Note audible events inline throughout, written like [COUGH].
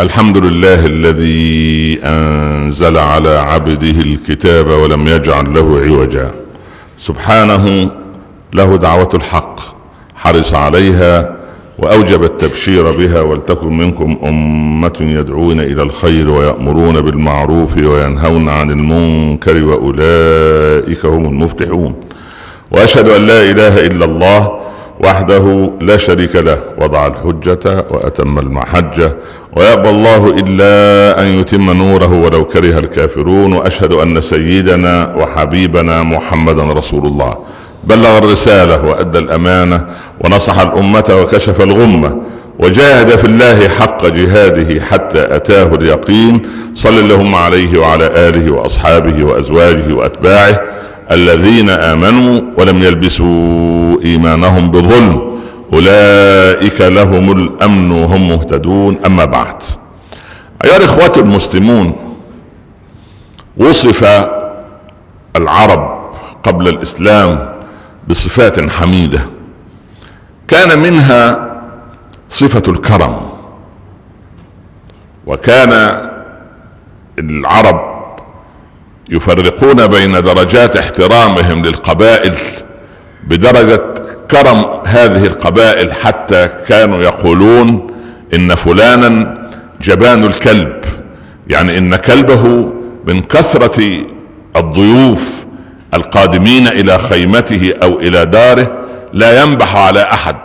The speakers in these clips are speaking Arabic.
الحمد لله الذي انزل على عبده الكتاب ولم يجعل له عوجا سبحانه له دعوه الحق حرص عليها واوجب التبشير بها ولتكن منكم امه يدعون الى الخير ويامرون بالمعروف وينهون عن المنكر واولئك هم المفلحون واشهد ان لا اله الا الله وحده لا شريك له وضع الحجة وأتم المحجة ويأبى الله إلا أن يتم نوره ولو كره الكافرون وأشهد أن سيدنا وحبيبنا محمدا رسول الله بلغ الرسالة وأدى الأمانة ونصح الأمة وكشف الغمة وجاهد في الله حق جهاده حتى أتاه اليقين صل اللهم عليه وعلى آله وأصحابه وأزواجه وأتباعه الذين امنوا ولم يلبسوا ايمانهم بظلم اولئك لهم الامن وهم مهتدون اما بعد ايها الاخوه المسلمون وصف العرب قبل الاسلام بصفات حميده كان منها صفه الكرم وكان العرب يفرقون بين درجات احترامهم للقبائل بدرجه كرم هذه القبائل حتى كانوا يقولون ان فلانا جبان الكلب يعني ان كلبه من كثره الضيوف القادمين الى خيمته او الى داره لا ينبح على احد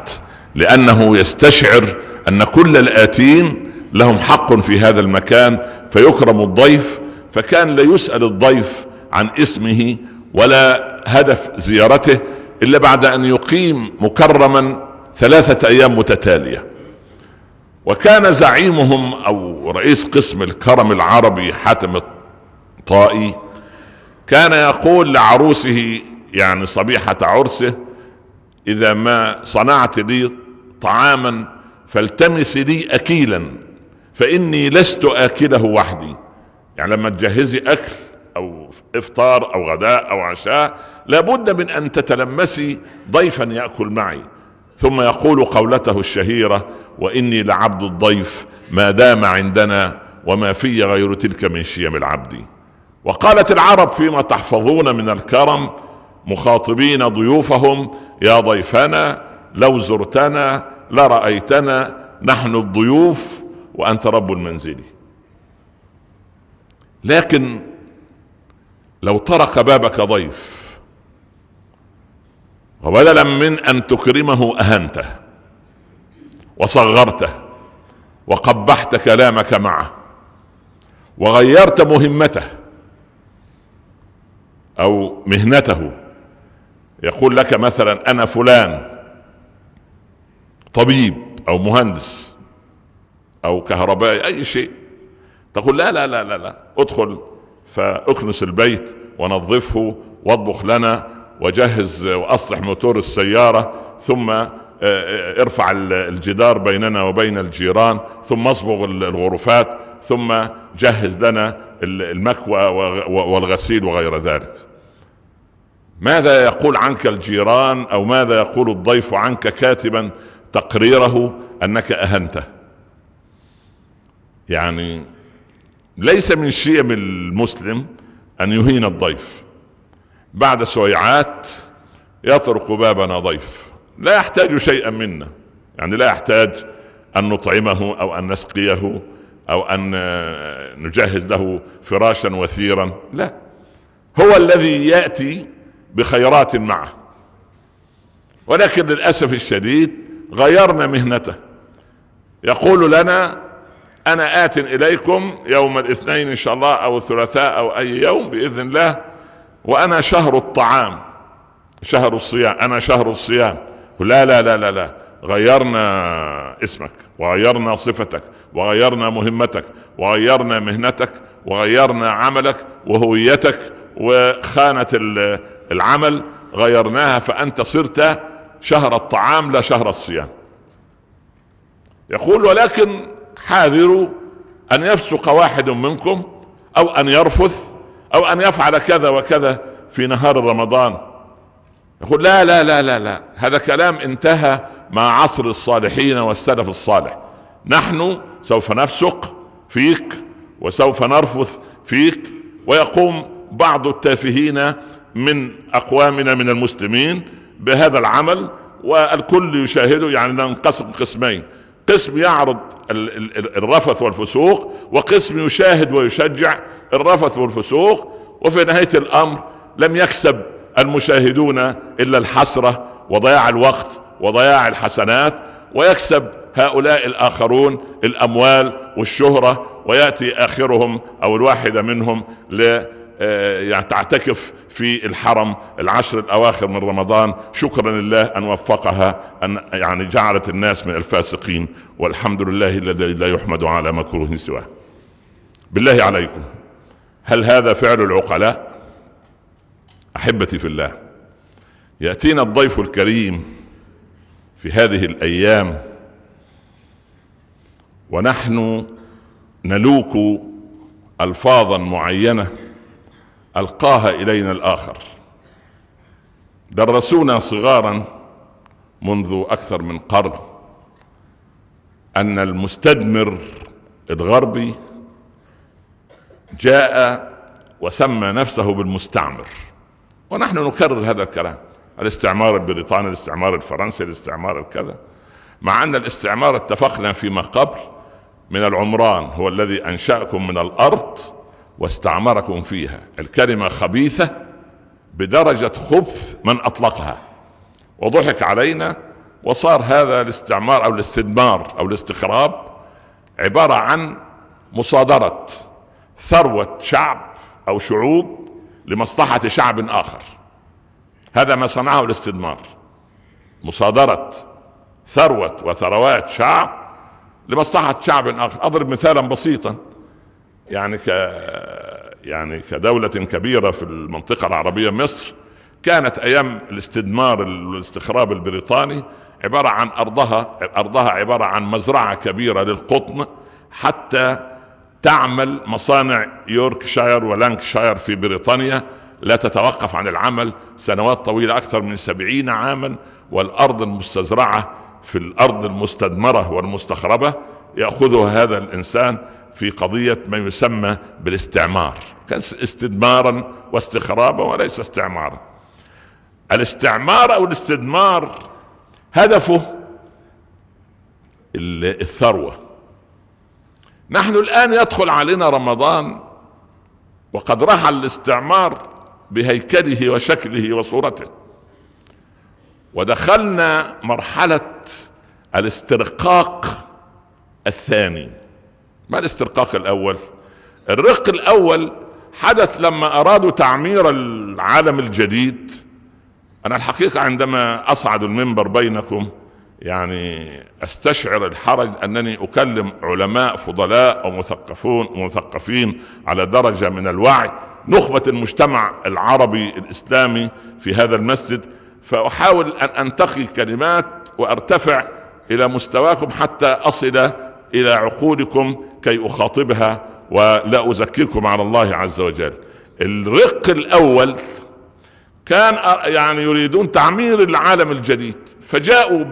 لانه يستشعر ان كل الاتين لهم حق في هذا المكان فيكرم الضيف فكان لا يسأل الضيف عن اسمه ولا هدف زيارته إلا بعد أن يقيم مكرما ثلاثة أيام متتالية وكان زعيمهم أو رئيس قسم الكرم العربي حاتم الطائي كان يقول لعروسه يعني صبيحة عرسه إذا ما صنعت لي طعاما فالتمس لي أكيلا فإني لست آكله وحدي يعني لما تجهزي اكل او افطار او غداء او عشاء لابد من ان تتلمسي ضيفا ياكل معي ثم يقول قولته الشهيره واني لعبد الضيف ما دام عندنا وما في غير تلك من شيم العبد وقالت العرب فيما تحفظون من الكرم مخاطبين ضيوفهم يا ضيفنا لو زرتنا لرايتنا نحن الضيوف وانت رب المنزل لكن لو طرق بابك ضيف وبدلا من ان تكرمه اهنته وصغرته وقبحت كلامك معه وغيرت مهمته او مهنته يقول لك مثلا انا فلان طبيب او مهندس او كهربائي اي شيء تقول لا لا لا لا, لا. ادخل فاكنس البيت ونظفه واطبخ لنا وجهز واصلح موتور السياره ثم آه، آه، ارفع الجدار بيننا وبين الجيران ثم اصبغ الغرفات ثم جهز لنا المكوى والغسيل وغير ذلك ماذا يقول عنك الجيران او ماذا يقول الضيف عنك كاتبا تقريره انك اهنته يعني ليس من شيم المسلم ان يهين الضيف بعد سويعات يطرق بابنا ضيف لا يحتاج شيئا منا يعني لا يحتاج ان نطعمه او ان نسقيه او ان نجهز له فراشا وثيرا لا هو الذي ياتي بخيرات معه ولكن للاسف الشديد غيرنا مهنته يقول لنا انا ات اليكم يوم الاثنين ان شاء الله او الثلاثاء او اي يوم باذن الله وانا شهر الطعام شهر الصيام انا شهر الصيام لا لا لا لا لا غيرنا اسمك وغيرنا صفتك وغيرنا مهمتك وغيرنا مهنتك وغيرنا عملك وهويتك وخانه العمل غيرناها فانت صرت شهر الطعام لا شهر الصيام يقول ولكن حاذروا ان يفسق واحد منكم او ان يرفث او ان يفعل كذا وكذا في نهار رمضان يقول لا لا لا لا لا هذا كلام انتهى مع عصر الصالحين والسلف الصالح نحن سوف نفسق فيك وسوف نرفث فيك ويقوم بعض التافهين من اقوامنا من المسلمين بهذا العمل والكل يشاهده يعني ننقسم قسمين قسم يعرض الرفث والفسوق وقسم يشاهد ويشجع الرفث والفسوق وفي نهايه الامر لم يكسب المشاهدون الا الحسره وضياع الوقت وضياع الحسنات ويكسب هؤلاء الاخرون الاموال والشهره وياتي اخرهم او الواحده منهم آه، يعني تعتكف في الحرم العشر الاواخر من رمضان شكرا لله ان وفقها ان يعني جعلت الناس من الفاسقين والحمد لله الذي لا يحمد على مكروه سواه. بالله عليكم هل هذا فعل العقلاء؟ احبتي في الله ياتينا الضيف الكريم في هذه الايام ونحن نلوك الفاظا معينه ألقاها إلينا الآخر درسونا صغارا منذ أكثر من قرن أن المستدمر الغربي جاء وسمى نفسه بالمستعمر ونحن نكرر هذا الكلام الاستعمار البريطاني الاستعمار الفرنسي الاستعمار الكذا مع أن الاستعمار اتفقنا فيما قبل من العمران هو الذي أنشأكم من الأرض واستعمركم فيها الكلمة خبيثة بدرجة خبث من أطلقها وضحك علينا وصار هذا الاستعمار أو الاستدمار أو الاستقراب عبارة عن مصادرة ثروة شعب أو شعوب لمصلحة شعب آخر هذا ما صنعه الاستدمار مصادرة ثروة وثروات شعب لمصلحة شعب آخر أضرب مثالا بسيطا يعني ك يعني كدولة كبيرة في المنطقة العربية مصر كانت أيام الاستدمار والاستخراب البريطاني عبارة عن أرضها أرضها عبارة عن مزرعة كبيرة للقطن حتى تعمل مصانع يوركشاير ولانكشاير في بريطانيا لا تتوقف عن العمل سنوات طويلة أكثر من سبعين عاما والأرض المستزرعة في الأرض المستدمرة والمستخربة يأخذها هذا الإنسان في قضية ما يسمى بالاستعمار كان استدمارا واستخرابا وليس استعمارا الاستعمار أو الاستدمار هدفه الثروة نحن الآن يدخل علينا رمضان وقد رحل الاستعمار بهيكله وشكله وصورته ودخلنا مرحلة الاسترقاق الثاني ما الاسترقاق الاول الرق الاول حدث لما ارادوا تعمير العالم الجديد انا الحقيقه عندما اصعد المنبر بينكم يعني استشعر الحرج انني اكلم علماء فضلاء ومثقفون مثقفين على درجه من الوعي نخبه المجتمع العربي الاسلامي في هذا المسجد فاحاول ان انتقي كلمات وارتفع الى مستواكم حتى اصل الى عقولكم كي اخاطبها ولا اذكركم على الله عز وجل الرق الاول كان يعني يريدون تعمير العالم الجديد فجاءوا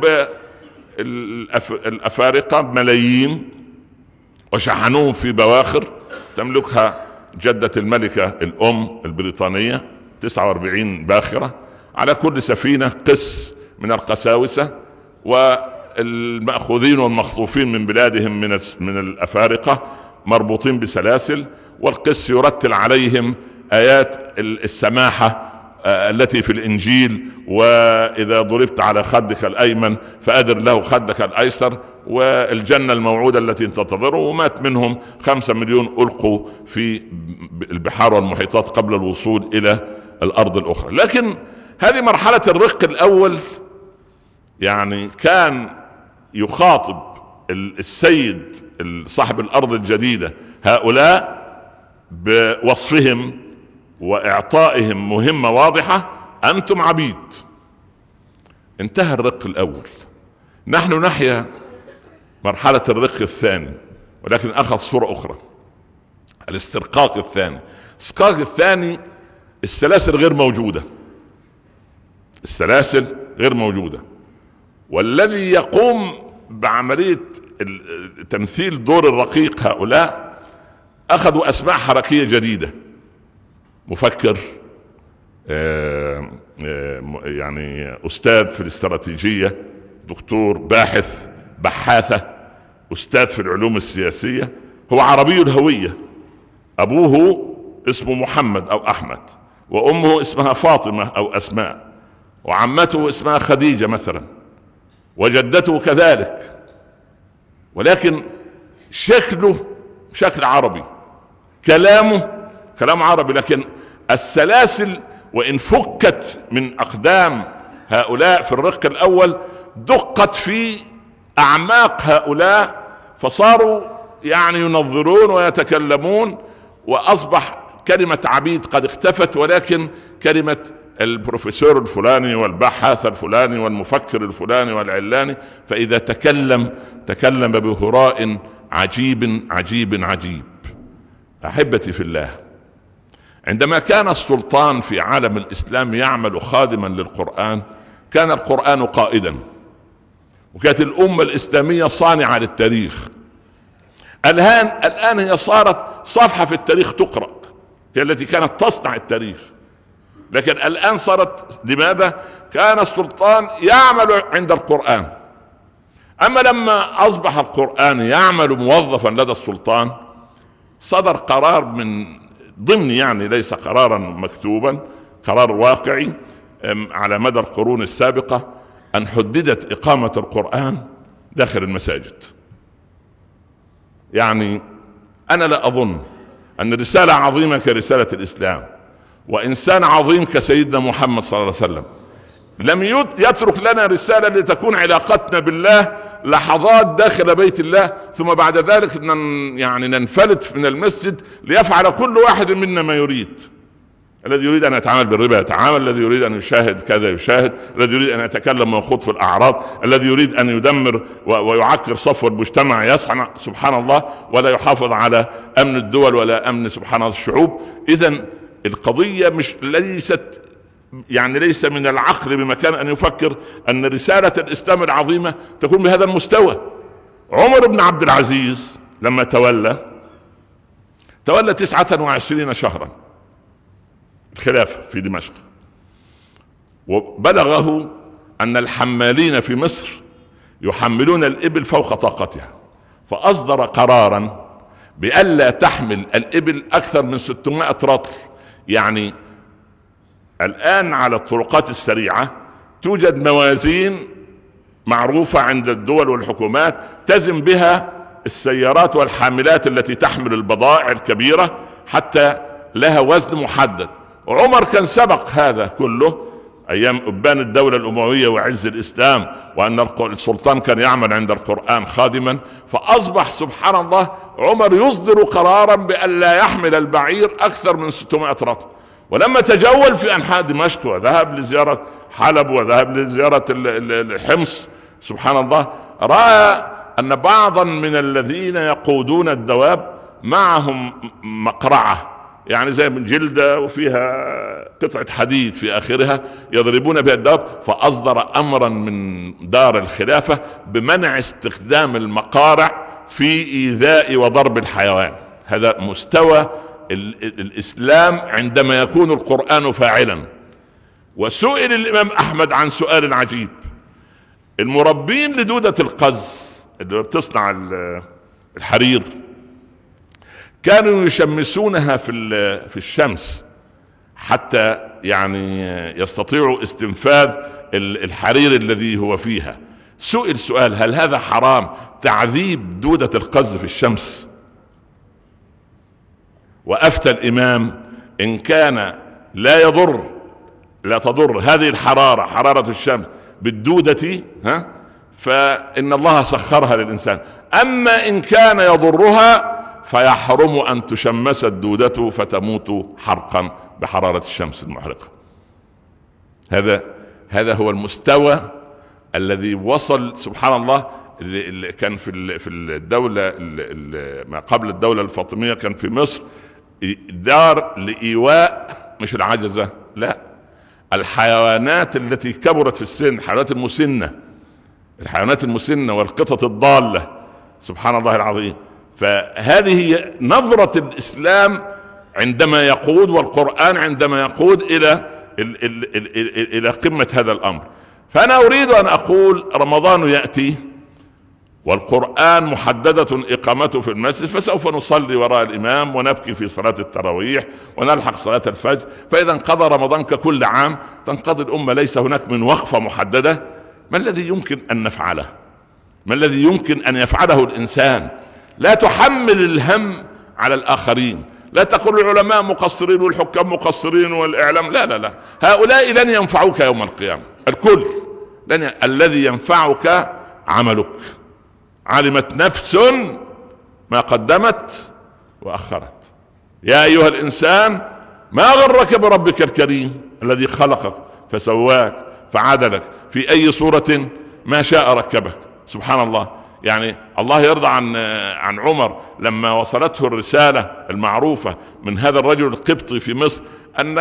بالافارقه ملايين وشحنوهم في بواخر تملكها جدة الملكة الأم البريطانية 49 باخرة على كل سفينة قس من القساوسة و المأخوذين والمخطوفين من بلادهم من من الأفارقة مربوطين بسلاسل والقس يرتل عليهم آيات السماحة آه، التي في الإنجيل وإذا ضربت على خدك الأيمن فأدر له خدك الأيسر والجنة الموعودة التي تنتظره ومات منهم خمسة مليون ألقوا في البحار والمحيطات قبل الوصول إلى الأرض الأخرى لكن هذه مرحلة الرق الأول يعني كان يخاطب السيد صاحب الارض الجديده هؤلاء بوصفهم واعطائهم مهمه واضحه انتم عبيد انتهى الرق الاول نحن نحيا مرحله الرق الثاني ولكن اخذ صوره اخرى الاسترقاق الثاني الاسترقاق الثاني السلاسل غير موجوده السلاسل غير موجوده والذي يقوم بعمليه تمثيل دور الرقيق هؤلاء اخذوا اسماء حركيه جديده مفكر آه، آه، يعني استاذ في الاستراتيجيه دكتور باحث بحاثه استاذ في العلوم السياسيه هو عربي الهويه ابوه اسمه محمد او احمد وامه اسمها فاطمه او اسماء وعمته اسمها خديجه مثلا وجدته كذلك ولكن شكله شكل عربي كلامه كلام عربي لكن السلاسل وان فكت من اقدام هؤلاء في الرق الاول دقت في اعماق هؤلاء فصاروا يعني ينظرون ويتكلمون واصبح كلمه عبيد قد اختفت ولكن كلمه البروفيسور الفلاني والباحث الفلاني والمفكر الفلاني والعلاني فاذا تكلم تكلم بهراء عجيب عجيب عجيب احبتي في الله عندما كان السلطان في عالم الاسلام يعمل خادما للقران كان القران قائدا وكانت الامه الاسلاميه صانعه للتاريخ الان الان هي صارت صفحه في التاريخ تقرا هي التي كانت تصنع التاريخ لكن الآن صارت لماذا كان السلطان يعمل عند القرآن أما لما أصبح القرآن يعمل موظفا لدى السلطان صدر قرار من ضمن يعني ليس قرارا مكتوبا قرار واقعي على مدى القرون السابقة أن حددت إقامة القرآن داخل المساجد يعني أنا لا أظن أن رسالة عظيمة كرسالة الإسلام وانسان عظيم كسيدنا محمد صلى الله عليه وسلم لم يترك لنا رساله لتكون علاقتنا بالله لحظات داخل بيت الله ثم بعد ذلك نن يعني ننفلت من المسجد ليفعل كل واحد منا ما يريد الذي يريد ان يتعامل بالربا يتعامل الذي يريد ان يشاهد كذا يشاهد الذي يريد ان يتكلم ويخوض في الاعراض الذي يريد ان يدمر ويعكر صفو المجتمع يصنع سبحان الله ولا يحافظ على امن الدول ولا امن سبحان الله الشعوب اذا القضيه مش ليست يعني ليس من العقل بمكان ان يفكر ان رساله الاسلام العظيمه تكون بهذا المستوى عمر بن عبد العزيز لما تولى تولى تسعة وعشرين شهرا الخلافة في دمشق وبلغه أن الحمالين في مصر يحملون الإبل فوق طاقتها فأصدر قرارا بألا تحمل الإبل أكثر من 600 رطل يعني الآن على الطرقات السريعة توجد موازين معروفة عند الدول والحكومات تزن بها السيارات والحاملات التي تحمل البضائع الكبيرة حتى لها وزن محدد عمر كان سبق هذا كله ايام ابان الدوله الامويه وعز الاسلام وان السلطان كان يعمل عند القران خادما فاصبح سبحان الله عمر يصدر قرارا بان لا يحمل البعير اكثر من 600 رطل ولما تجول في انحاء دمشق وذهب لزياره حلب وذهب لزياره الحمص سبحان الله راى ان بعضا من الذين يقودون الدواب معهم مقرعه يعني زي من جلده وفيها قطعة حديد في آخرها يضربون بها الدواب فأصدر أمرا من دار الخلافة بمنع استخدام المقارع في إيذاء وضرب الحيوان هذا مستوى الإسلام عندما يكون القرآن فاعلا وسئل الإمام أحمد عن سؤال عجيب المربين لدودة القز اللي بتصنع الحرير كانوا يشمسونها في في الشمس حتى يعني يستطيعوا استنفاذ الحرير الذي هو فيها سئل سؤال هل هذا حرام تعذيب دودة القز في الشمس وأفتى الإمام إن كان لا يضر لا تضر هذه الحرارة حرارة الشمس بالدودة ها فإن الله سخرها للإنسان أما إن كان يضرها فيحرم أن تشمس الدودة فتموت حرقا بحرارة الشمس المحرقة هذا هذا هو المستوى الذي وصل سبحان الله اللي كان في في الدولة ما قبل الدولة الفاطمية كان في مصر دار لإيواء مش العجزة لا الحيوانات التي كبرت في السن الحيوانات المسنة الحيوانات المسنة والقطط الضالة سبحان الله العظيم فهذه نظرة الإسلام عندما يقود والقرآن عندما يقود إلى إلى قمة هذا الأمر فأنا أريد أن أقول رمضان يأتي والقرآن محددة إقامته في المسجد فسوف نصلي وراء الإمام ونبكي في صلاة التراويح ونلحق صلاة الفجر فإذا انقضى رمضان ككل عام تنقضي الأمة ليس هناك من وقفة محددة ما الذي يمكن أن نفعله ما الذي يمكن أن يفعله الإنسان لا تحمل الهم على الآخرين لا تقول العلماء مقصرين والحكام مقصرين والاعلام لا لا لا هؤلاء لن ينفعوك يوم القيامه الكل لن ي... الذي ينفعك عملك علمت نفس ما قدمت واخرت يا ايها الانسان ما غرك بربك الكريم الذي خلقك فسواك فعدلك في اي صوره ما شاء ركبك سبحان الله يعني الله يرضى عن عن عمر لما وصلته الرساله المعروفه من هذا الرجل القبطي في مصر ان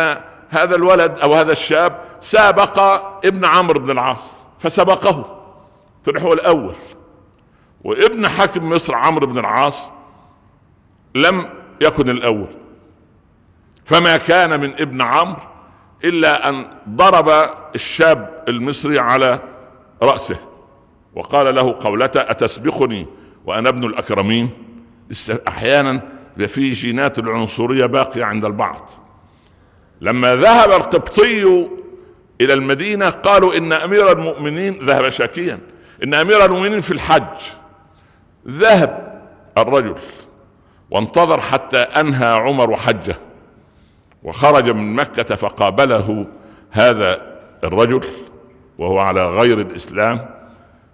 هذا الولد او هذا الشاب سابق ابن عمرو بن العاص فسبقه طلع هو الاول وابن حاكم مصر عمرو بن العاص لم يكن الاول فما كان من ابن عمرو الا ان ضرب الشاب المصري على راسه وقال له قولة أتسبقني وأنا ابن الأكرمين أحيانا في جينات العنصرية باقية عند البعض لما ذهب القبطي إلى المدينة قالوا إن أمير المؤمنين ذهب شاكيا إن أمير المؤمنين في الحج ذهب الرجل وانتظر حتى أنهى عمر حجه وخرج من مكة فقابله هذا الرجل وهو على غير الإسلام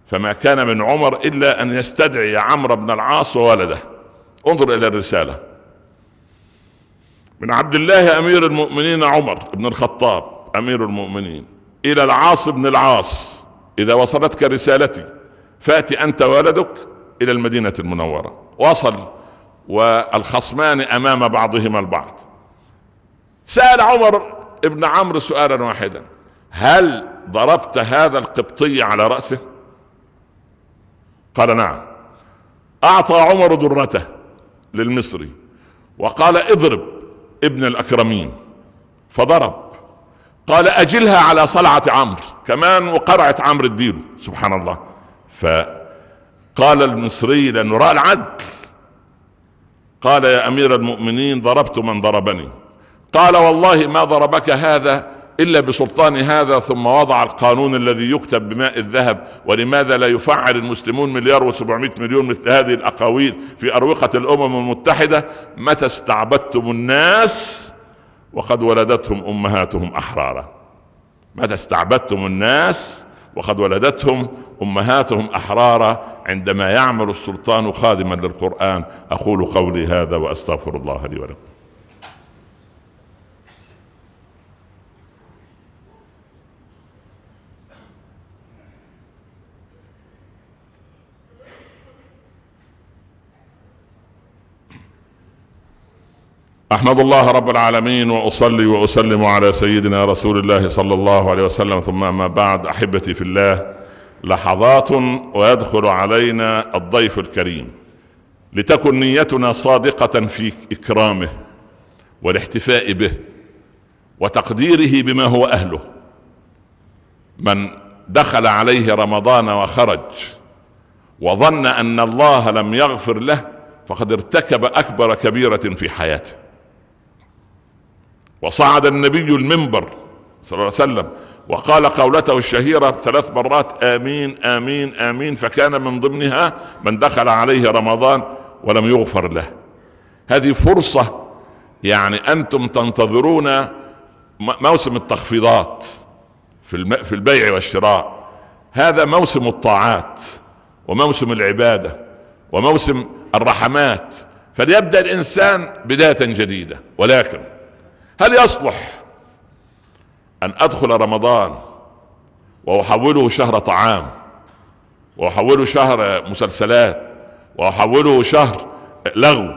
فما كان من عمر الا ان يستدعي عمرو بن العاص وولده انظر الى الرساله من عبد الله امير المؤمنين عمر بن الخطاب امير المؤمنين الى العاص بن العاص اذا وصلتك رسالتي فاتي انت ولدك الى المدينه المنوره وصل والخصمان امام بعضهما البعض سال عمر ابن عمرو سؤالا واحدا هل ضربت هذا القبطي على راسه قال نعم اعطى عمر درته للمصري وقال اضرب ابن الاكرمين فضرب قال اجلها على صلعه عمرو كمان وقرعه عمرو الدين سبحان الله فقال المصري لانه راى العدل قال يا امير المؤمنين ضربت من ضربني قال والله ما ضربك هذا الا بسلطان هذا ثم وضع القانون الذي يكتب بماء الذهب ولماذا لا يفعل المسلمون مليار و700 مليون مثل هذه الاقاويل في اروقه الامم المتحده متى استعبدتم الناس وقد ولدتهم امهاتهم احرارا متى استعبدتم الناس وقد ولدتهم امهاتهم احرارا عندما يعمل السلطان خادما للقران اقول قولي هذا واستغفر الله لي ولكم احمد الله رب العالمين واصلي واسلم على سيدنا رسول الله صلى الله عليه وسلم ثم اما بعد احبتي في الله لحظات ويدخل علينا الضيف الكريم لتكن نيتنا صادقه في اكرامه والاحتفاء به وتقديره بما هو اهله من دخل عليه رمضان وخرج وظن ان الله لم يغفر له فقد ارتكب اكبر كبيره في حياته وصعد النبي المنبر صلى الله عليه وسلم وقال قولته الشهيرة ثلاث مرات آمين آمين آمين فكان من ضمنها من دخل عليه رمضان ولم يغفر له هذه فرصة يعني أنتم تنتظرون موسم التخفيضات في في البيع والشراء هذا موسم الطاعات وموسم العبادة وموسم الرحمات فليبدأ الإنسان بداية جديدة ولكن هل يصلح أن أدخل رمضان وأحوله شهر طعام وأحوله شهر مسلسلات وأحوله شهر لغو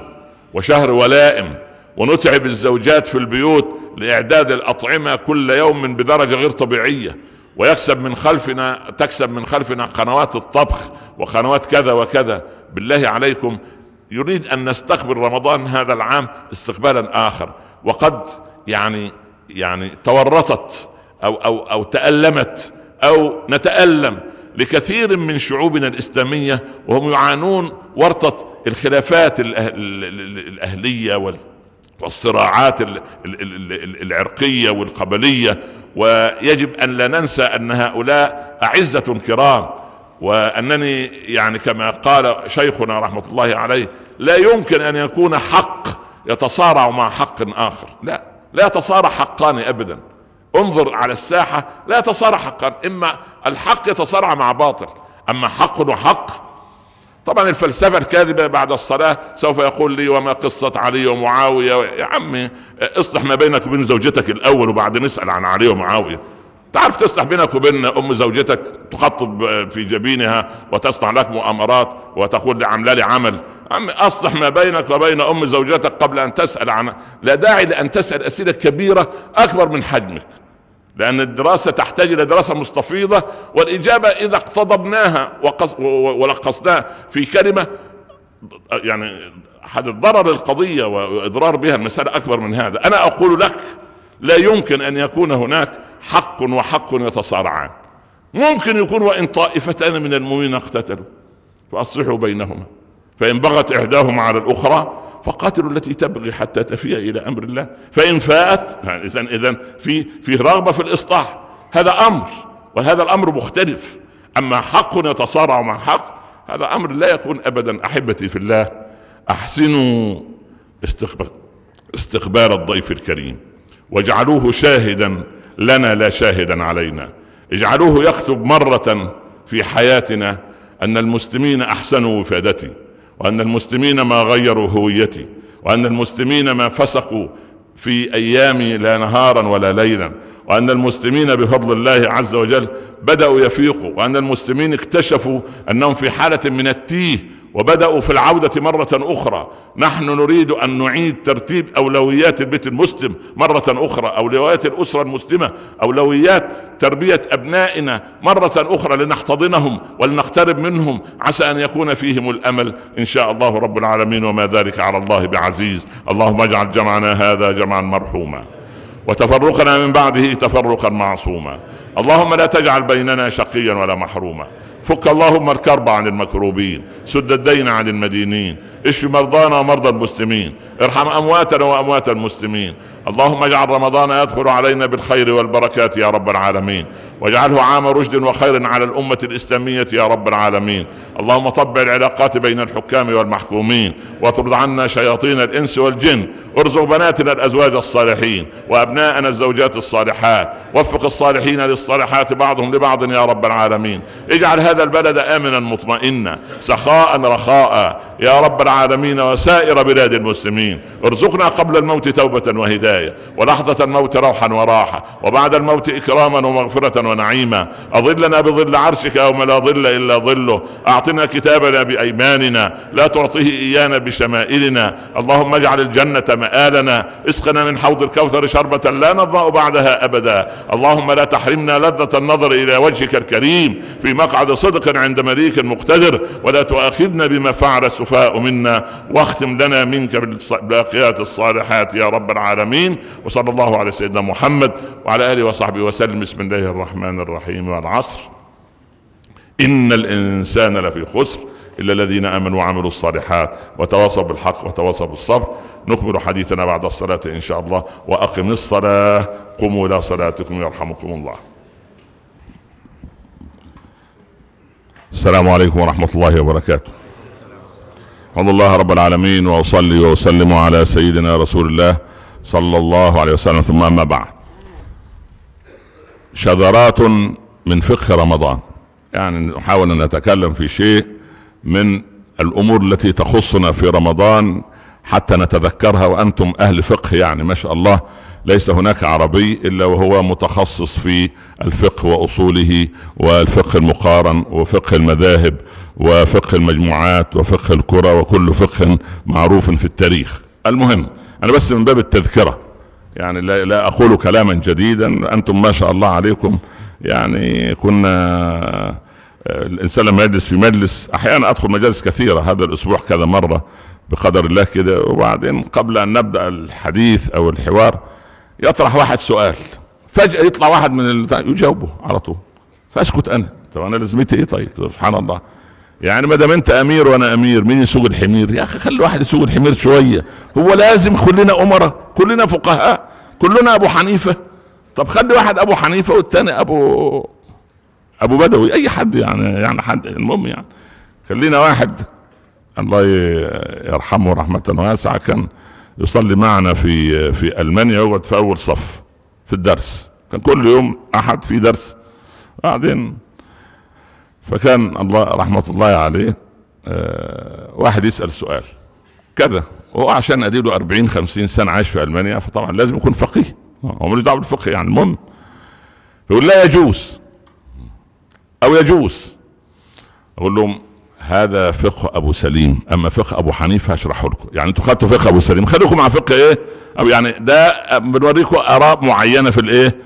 وشهر ولائم ونتعب الزوجات في البيوت لإعداد الأطعمة كل يوم بدرجة غير طبيعية ويكسب من خلفنا تكسب من خلفنا قنوات الطبخ وقنوات كذا وكذا بالله عليكم يريد أن نستقبل رمضان هذا العام استقبالا آخر وقد يعني يعني تورطت او او او تألمت او نتألم لكثير من شعوبنا الاسلاميه وهم يعانون ورطه الخلافات الاهليه والصراعات العرقية والقبلية ويجب أن لا ننسى أن هؤلاء أعزة كرام وأنني يعني كما قال شيخنا رحمة الله عليه لا يمكن أن يكون حق يتصارع مع حق آخر لا لا يتصارع حقان ابدا انظر على الساحه لا يتصارع حقان اما الحق يتصارع مع باطل اما حق وحق طبعا الفلسفه الكاذبه بعد الصلاه سوف يقول لي وما قصه علي ومعاويه يا عمي اصلح ما بينك وبين زوجتك الاول وبعد نسال عن علي ومعاويه تعرف تصلح بينك وبين ام زوجتك تخطب في جبينها وتصنع لك مؤامرات وتقول لعملالي عمل أم اصلح ما بينك وبين ام زوجتك قبل ان تسال عنها لا داعي لان تسال اسئله كبيره اكبر من حجمك لأن الدراسة تحتاج إلى دراسة مستفيضة والإجابة إذا اقتضبناها ولقصناها في كلمة يعني ضرر القضية وإضرار بها المسألة أكبر من هذا أنا أقول لك لا يمكن أن يكون هناك حق وحق يتصارعان ممكن يكون وان طائفتان من المؤمنين اقتتلوا فاصلحوا بينهما فان بغت احداهما على الاخرى فقاتلوا التي تبغي حتى تفيء الى امر الله فان فاءت اذا اذا في في رغبه في الاصلاح هذا امر وهذا الامر مختلف اما حق يتصارع مع حق هذا امر لا يكون ابدا احبتي في الله احسنوا استقبال استقبال الضيف الكريم واجعلوه شاهدا لنا لا شاهدا علينا اجعلوه يخطب مرة في حياتنا أن المسلمين أحسنوا وفادتي وأن المسلمين ما غيروا هويتي وأن المسلمين ما فسقوا في أيامي لا نهارا ولا ليلا وأن المسلمين بفضل الله عز وجل بدأوا يفيقوا وأن المسلمين اكتشفوا أنهم في حالة من التيه وبداوا في العوده مره اخرى نحن نريد ان نعيد ترتيب اولويات البيت المسلم مره اخرى اولويات الاسره المسلمه اولويات تربيه ابنائنا مره اخرى لنحتضنهم ولنقترب منهم عسى ان يكون فيهم الامل ان شاء الله رب العالمين وما ذلك على الله بعزيز اللهم اجعل جمعنا هذا جمعا مرحوما وتفرقنا من بعده تفرقا معصوما اللهم لا تجعل بيننا شقيا ولا محروما فك اللهم الكرب عن المكروبين سد الدين عن المدينين اشف مرضانا ومرضى المسلمين ارحم امواتنا واموات المسلمين اللهم اجعل رمضان يدخل علينا بالخير والبركات يا رب العالمين واجعله عام رشد وخير على الأمة الإسلامية يا رب العالمين اللهم طبع العلاقات بين الحكام والمحكومين واطرد عنا شياطين الإنس والجن ارزق بناتنا الأزواج الصالحين وأبناءنا الزوجات الصالحات وفق الصالحين للصالحات بعضهم لبعض يا رب العالمين اجعل هذا البلد آمنا مطمئنا سخاء رخاء يا رب العالمين وسائر بلاد المسلمين ارزقنا قبل الموت توبة وهداية الهداية ولحظة الموت روحا وراحة وبعد الموت إكراما ومغفرة ونعيما أظلنا بظل عرشك يوم لا ظل إلا ظله أعطنا كتابنا بأيماننا لا تعطيه إيانا بشمائلنا اللهم اجعل الجنة مآلنا اسقنا من حوض الكوثر شربة لا نظمأ بعدها أبدا اللهم لا تحرمنا لذة النظر إلى وجهك الكريم في مقعد صدق عند مليك مقتدر ولا تؤاخذنا بما فعل السفهاء منا واختم لنا منك بالباقيات الصالحات يا رب العالمين العالمين وصلى الله على سيدنا محمد وعلى اله وصحبه وسلم بسم الله الرحمن الرحيم والعصر ان الانسان لفي خسر الا الذين امنوا وعملوا الصالحات وتواصوا بالحق وتواصوا بالصبر نكمل حديثنا بعد الصلاه ان شاء الله واقم الصلاه قوموا الى صلاتكم يرحمكم الله السلام عليكم ورحمه الله وبركاته الحمد لله رب العالمين واصلي واسلم على سيدنا رسول الله صلى الله عليه وسلم ثم أما بعد شذرات من فقه رمضان يعني نحاول أن نتكلم في شيء من الأمور التي تخصنا في رمضان حتى نتذكرها وأنتم أهل فقه يعني ما شاء الله ليس هناك عربي الا وهو متخصص في الفقه واصوله والفقه المقارن وفقه المذاهب وفقه المجموعات وفقه الكرة وكل فقه معروف في التاريخ المهم انا بس من باب التذكره يعني لا, لا اقول كلاما جديدا انتم ما شاء الله عليكم يعني كنا الانسان لما يجلس في مجلس احيانا ادخل مجالس كثيره هذا الاسبوع كذا مره بقدر الله كده وبعدين قبل ان نبدا الحديث او الحوار يطرح واحد سؤال فجاه يطلع واحد من يجاوبه على طول فاسكت انا طب انا لازمتي ايه طيب سبحان الله يعني ما دام انت امير وانا امير مين يسوق الحمير يا اخي خلي واحد يسوق الحمير شويه هو لازم كلنا امراء كلنا فقهاء كلنا ابو حنيفه طب خلي واحد ابو حنيفه والثاني ابو ابو بدوي اي حد يعني يعني حد المهم يعني خلينا واحد الله يرحمه رحمه واسعه كان يصلي معنا في في المانيا يقعد في اول صف في الدرس كان كل يوم احد في درس بعدين فكان الله رحمة الله عليه آه، واحد يسأل سؤال كذا وهو عشان اديله 40 50 سنه عايش في المانيا فطبعا لازم يكون فقيه هو ملوش دعوه بالفقه يعني المهم يقول لا يجوز او يجوز اقول لهم هذا فقه ابو سليم اما فقه ابو حنيفه هشرحه لكم يعني انتوا خدتوا فقه ابو سليم خليكم مع فقه ايه او يعني ده بنوريكم اراء معينه في الايه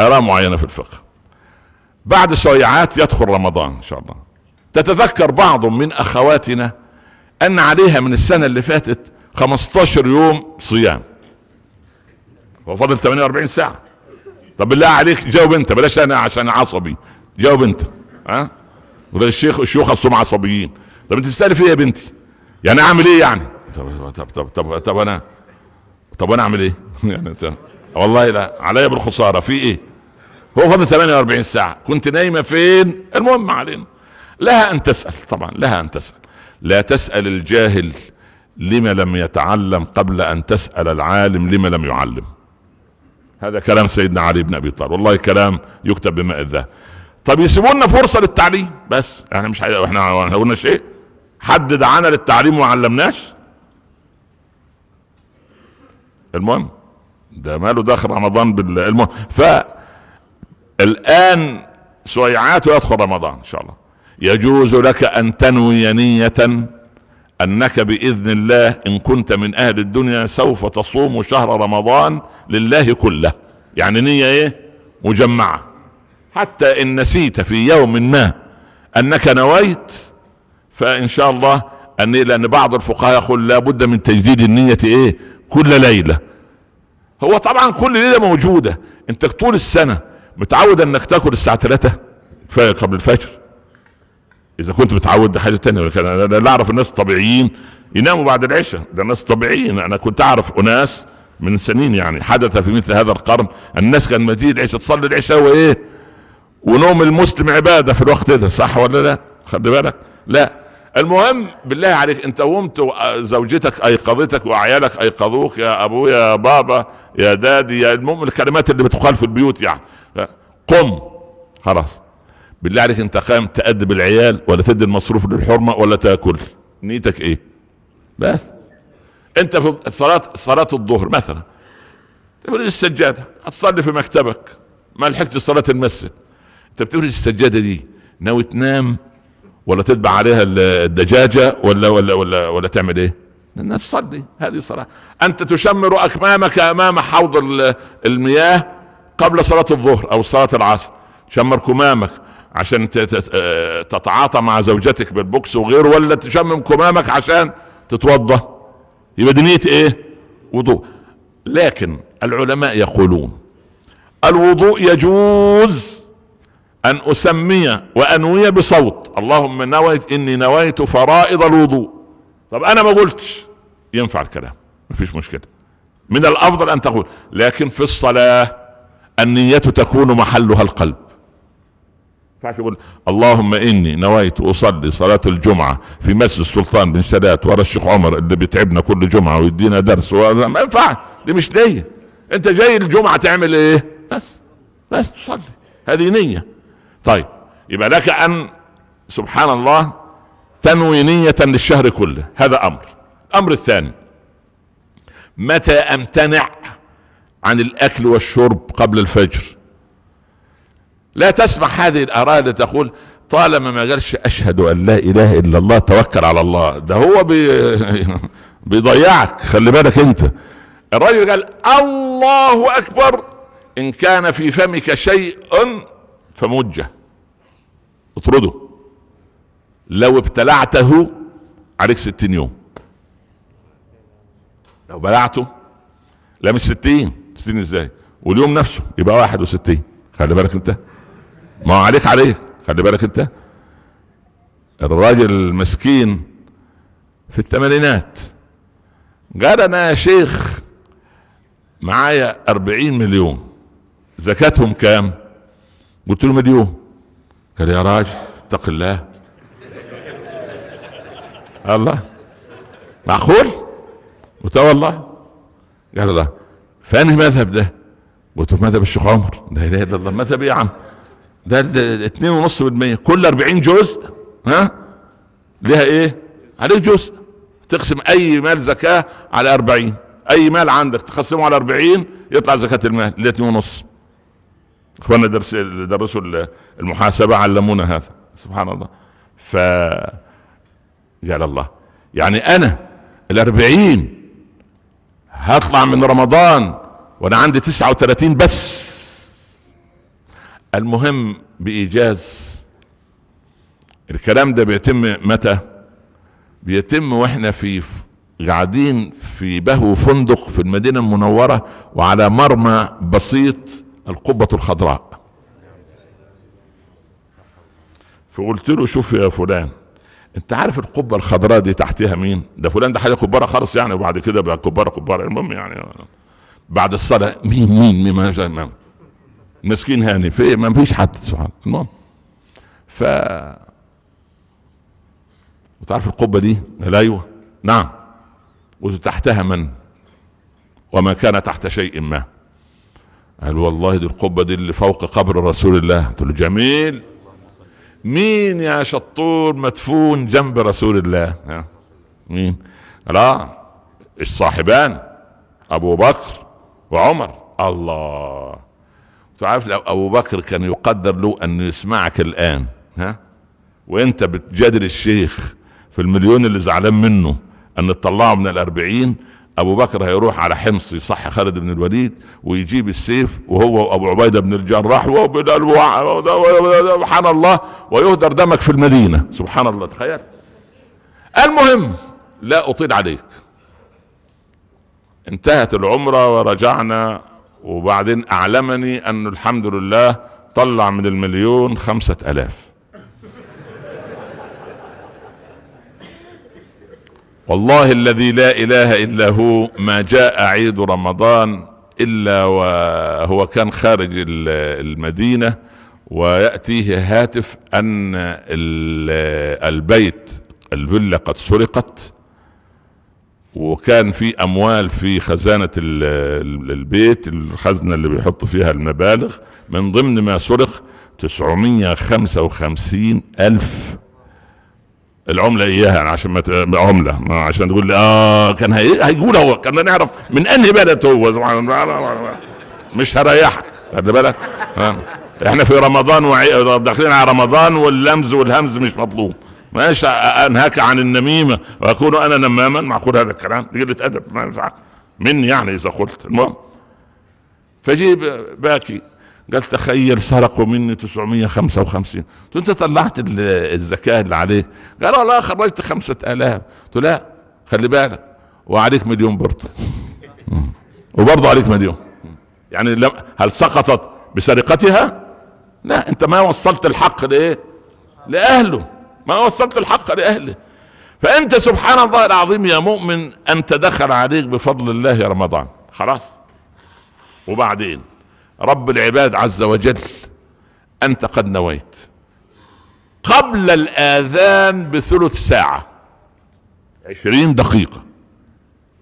اراء معينه في الفقه بعد سويعات يدخل رمضان ان شاء الله تتذكر بعض من اخواتنا ان عليها من السنه اللي فاتت 15 يوم صيام وفضل 48 ساعه طب بالله عليك جاوب انت بلاش انا عشان عصبي جاوب انت ها أه؟ الشيخ الشيوخ اصلهم عصبيين طب انت بتسالي في ايه يا بنتي يعني اعمل ايه يعني طب طب طب طب, طب انا طب انا اعمل ايه [LAUGHS] يعني والله لا عليا بالخساره في ايه هو فاضل 48 ساعه كنت نايمه فين المهم علينا لها ان تسال طبعا لها ان تسال لا تسال الجاهل لما لم يتعلم قبل ان تسال العالم لما لم يعلم هذا كلام سيدنا علي بن ابي طالب والله كلام يكتب بماء الذهب طب يسيبوا لنا فرصه للتعليم بس احنا يعني مش حي... احنا قلنا شيء حد دعانا للتعليم وما علمناش المهم ده ماله دخل رمضان بال المهم ف الان سويعات يدخل رمضان ان شاء الله يجوز لك ان تنوي نيه انك باذن الله ان كنت من اهل الدنيا سوف تصوم شهر رمضان لله كله يعني نيه ايه مجمعه حتى ان نسيت في يوم ما انك نويت فان شاء الله ان إيه؟ لان بعض الفقهاء يقول لابد من تجديد النيه ايه كل ليله هو طبعا كل ليله موجوده انت طول السنه متعود انك تاكل الساعه 3 قبل الفجر اذا كنت متعود ده حاجه ثانيه انا لا اعرف الناس الطبيعيين يناموا بعد العشاء ده ناس طبيعيين انا كنت اعرف اناس من سنين يعني حدث في مثل هذا القرن الناس كانت مدير العشاء تصلي العشاء وايه ونوم المسلم عباده في الوقت ده صح ولا لا خلي بالك لا المهم بالله عليك انت قمت زوجتك ايقظتك وعيالك ايقظوك يا ابويا يا بابا يا دادي يا المهم الكلمات اللي بتقال في البيوت يعني قم خلاص بالله عليك انت قائم تأدب العيال ولا تدي المصروف للحرمة ولا تاكل نيتك ايه بس انت في صلاة صلاة الظهر مثلا تفرج السجادة هتصلي في مكتبك ما لحقتش صلاة المسجد انت بتفرج السجادة دي ناوي تنام ولا تتبع عليها الدجاجة ولا ولا ولا ولا تعمل ايه الناس تصلي هذه صلاة انت تشمر اكمامك امام حوض المياه قبل صلاه الظهر او صلاه العصر شمر كمامك عشان آه، تتعاطى مع زوجتك بالبوكس وغيره ولا تشمم كمامك عشان تتوضا يبقى نيه ايه وضوء لكن العلماء يقولون الوضوء يجوز ان اسمي وانوي بصوت اللهم نويت اني نويت فرائض الوضوء طب انا ما قلتش ينفع الكلام مفيش مشكله من الافضل ان تقول لكن في الصلاه النية تكون محلها القلب ينفعش يقول اللهم اني نويت اصلي صلاه الجمعه في مسجد السلطان بن سادات ورا الشيخ عمر اللي بيتعبنا كل جمعه ويدينا درس ما ينفعش دي مش نيه انت جاي الجمعه تعمل ايه؟ بس بس تصلي هذه نيه طيب يبقى لك ان سبحان الله تنوي نية للشهر كله هذا امر الامر الثاني متى امتنع عن الاكل والشرب قبل الفجر لا تسمع هذه الاراء تقول طالما ما قالش اشهد ان لا اله الا الله توكل على الله ده هو بي [LAUGHS] بيضيعك خلي بالك انت الراجل قال الله اكبر ان كان في فمك شيء فمجه اطرده لو ابتلعته عليك ستين يوم لو بلعته لا مش ستين 60 ازاي واليوم نفسه يبقى 61 خلي بالك انت ما هو عليك عليك خلي بالك انت الراجل المسكين في الثمانينات قال انا يا شيخ معايا 40 مليون زكاتهم كام؟ قلت له مليون قال يا راجل اتق الله الله معقول؟ قلت والله قال لا فانهي مذهب ده قلت له مذهب الشيخ عمر لا اله الا الله مذهب ايه يا عم ده, ده 2.5% كل 40 جزء ها ليها ايه عليه جزء تقسم اي مال زكاه على 40 اي مال عندك تقسمه على 40 يطلع زكاه المال اللي 2.5 اخواننا درس درسوا المحاسبه علمونا هذا سبحان الله ف قال الله يعني انا ال 40 هطلع من رمضان وانا عندي 39 بس المهم بايجاز الكلام ده بيتم متى بيتم واحنا في قاعدين في بهو فندق في المدينة المنورة وعلى مرمى بسيط القبة الخضراء فقلت له شوف يا فلان انت عارف القبة الخضراء دي تحتها مين ده فلان ده حاجة كبارة خالص يعني وبعد كده بقى كبارة كبارة المهم يعني بعد الصلاة مين مين مين مسكين هاني في إيه؟ ما فيش حد سبحان المهم ف وتعرف القبة دي قال أيوه نعم وتحتها من وما كان تحت شيء ما قال والله دي القبة دي اللي فوق قبر رسول الله قلت له جميل مين يا شطور مدفون جنب رسول الله مين لا آه، الصاحبان ابو بكر وعمر الله تعرف لو ابو بكر كان يقدر له ان يسمعك الان ها وانت بتجادل الشيخ في المليون اللي زعلان منه ان تطلعه من الاربعين ابو بكر هيروح على حمص يصحي خالد بن الوليد ويجيب السيف وهو وابو عبيده بن الجراح سبحان الله ويهدر دمك في المدينه سبحان الله تخيل المهم لا اطيل عليك انتهت العمرة ورجعنا وبعدين أعلمني أن الحمد لله طلع من المليون خمسة ألاف والله الذي لا إله إلا هو ما جاء عيد رمضان إلا وهو كان خارج المدينة ويأتيه هاتف أن البيت الفيلا قد سرقت وكان في اموال في خزانه البيت الخزنه اللي بيحط فيها المبالغ من ضمن ما سرق 955 الف العمله اياها عشان ما عمله ما عشان تقول لي اه كان هيقول هو كان نعرف من انهي بلد هو مش هريحك خلي بالك احنا في رمضان وعي... داخلين على رمضان واللمز والهمز مش مطلوب ماشي انهاك عن النميمه واكون انا نماما معقول هذا الكلام قله ادب ما ينفع من يعني اذا قلت المهم فجي باكي قال تخيل سرقوا مني 955 قلت انت طلعت الزكاه اللي عليه قال والله خرجت 5000 قلت لا خلي بالك وعليك مليون برضه [LAUGHS] وبرضه عليك مليون يعني لم هل سقطت بسرقتها لا انت ما وصلت الحق لايه لاهله ما وصلت الحق لأهله فأنت سبحان الله العظيم يا مؤمن أنت دخل عليك بفضل الله رمضان خلاص وبعدين رب العباد عز وجل أنت قد نويت قبل الآذان بثلث ساعة عشرين دقيقة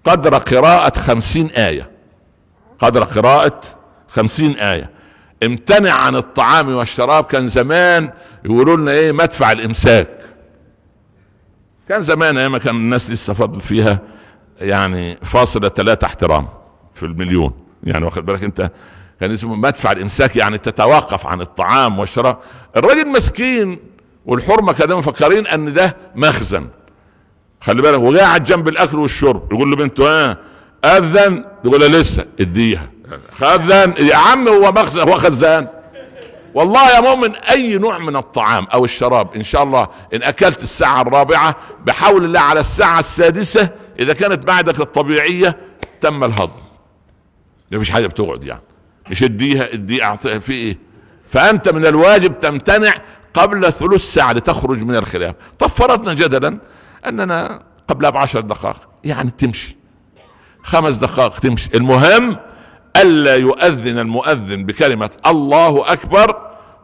قدر قراءة خمسين آية قدر قراءة خمسين آية امتنع عن الطعام والشراب كان زمان يقولوا لنا ايه مدفع الامساك كان زمان ايام كان الناس لسه فضلت فيها يعني فاصلة ثلاثة احترام في المليون يعني واخد بالك انت كان اسمه مدفع الامساك يعني تتوقف عن الطعام والشراء الراجل مسكين والحرمة كانوا مفكرين ان ده مخزن خلي بالك وقاعد جنب الاكل والشرب يقول له بنته ها آه، اذن يقول له لسه اديها خذن يا عم هو مخزن هو خزان والله يا مؤمن اي نوع من الطعام او الشراب ان شاء الله ان اكلت الساعه الرابعه بحول الله على الساعه السادسه اذا كانت معدك الطبيعيه تم الهضم ما فيش حاجه بتقعد يعني مش اديها ادي اعطيها في ايه فانت من الواجب تمتنع قبل ثلث ساعه لتخرج من الخلاف طفرتنا جدلا اننا قبلها بعشر دقائق يعني تمشي خمس دقائق تمشي المهم الا يؤذن المؤذن بكلمه الله اكبر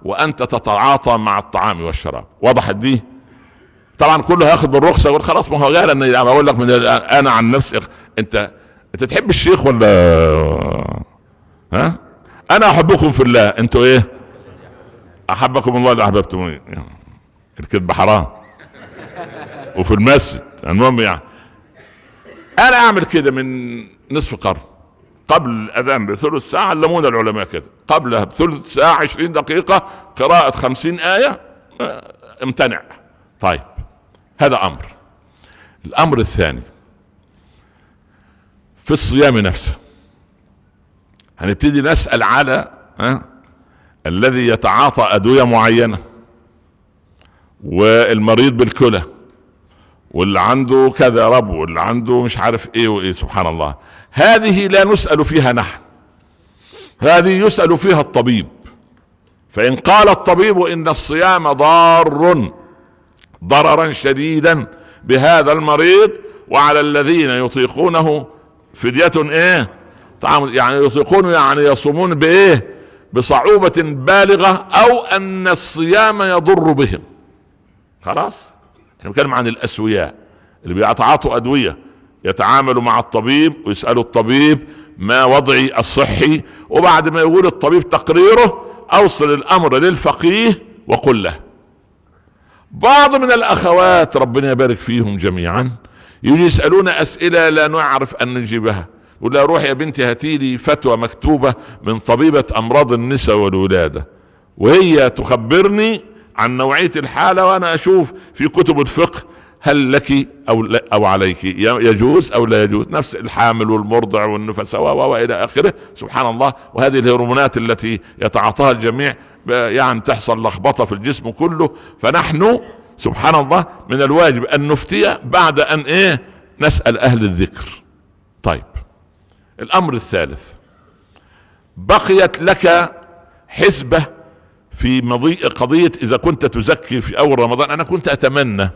وانت تتعاطى مع الطعام والشراب وضحت دي طبعا كله هياخد بالرخصه يقول خلاص ما هو غير انا اقول لك من انا عن نفسي انت انت تحب الشيخ ولا ها انا احبكم في الله انتوا ايه احبكم الله اللي احببتموني الكذب حرام وفي المسجد المهم يعني انا اعمل كده من نصف قرن قبل الأذان بثلث ساعة علمونا العلماء كده قبلها بثلث ساعة عشرين دقيقة قراءة خمسين آية آه، امتنع طيب هذا أمر الأمر الثاني في الصيام نفسه هنبتدي نسأل على أه؟ الذي يتعاطى أدوية معينة والمريض بالكلى واللي عنده كذا رب واللي عنده مش عارف ايه وايه سبحان الله هذه لا نسأل فيها نحن هذه يسأل فيها الطبيب فإن قال الطبيب إن الصيام ضار ضررا شديدا بهذا المريض وعلى الذين يطيقونه فدية ايه طعام يعني يطيقون يعني يصومون بايه بصعوبة بالغة او ان الصيام يضر بهم خلاص احنا بنتكلم عن الاسوياء اللي بيتعاطوا ادوية يتعاملوا مع الطبيب ويسالوا الطبيب ما وضعي الصحي وبعد ما يقول الطبيب تقريره اوصل الامر للفقيه وقل له بعض من الاخوات ربنا يبارك فيهم جميعا يجي يسالونا اسئله لا نعرف ان نجيبها يقول لها روح يا بنتي هاتي لي فتوى مكتوبه من طبيبه امراض النساء والولاده وهي تخبرني عن نوعيه الحاله وانا اشوف في كتب الفقه هل لك او لا او عليك يجوز او لا يجوز نفس الحامل والمرضع والنفس والى اخره سبحان الله وهذه الهرمونات التي يتعاطاها الجميع يعني تحصل لخبطه في الجسم كله فنحن سبحان الله من الواجب ان نفتي بعد ان ايه نسال اهل الذكر طيب الامر الثالث بقيت لك حسبه في مضي قضيه اذا كنت تزكي في اول رمضان انا كنت اتمنى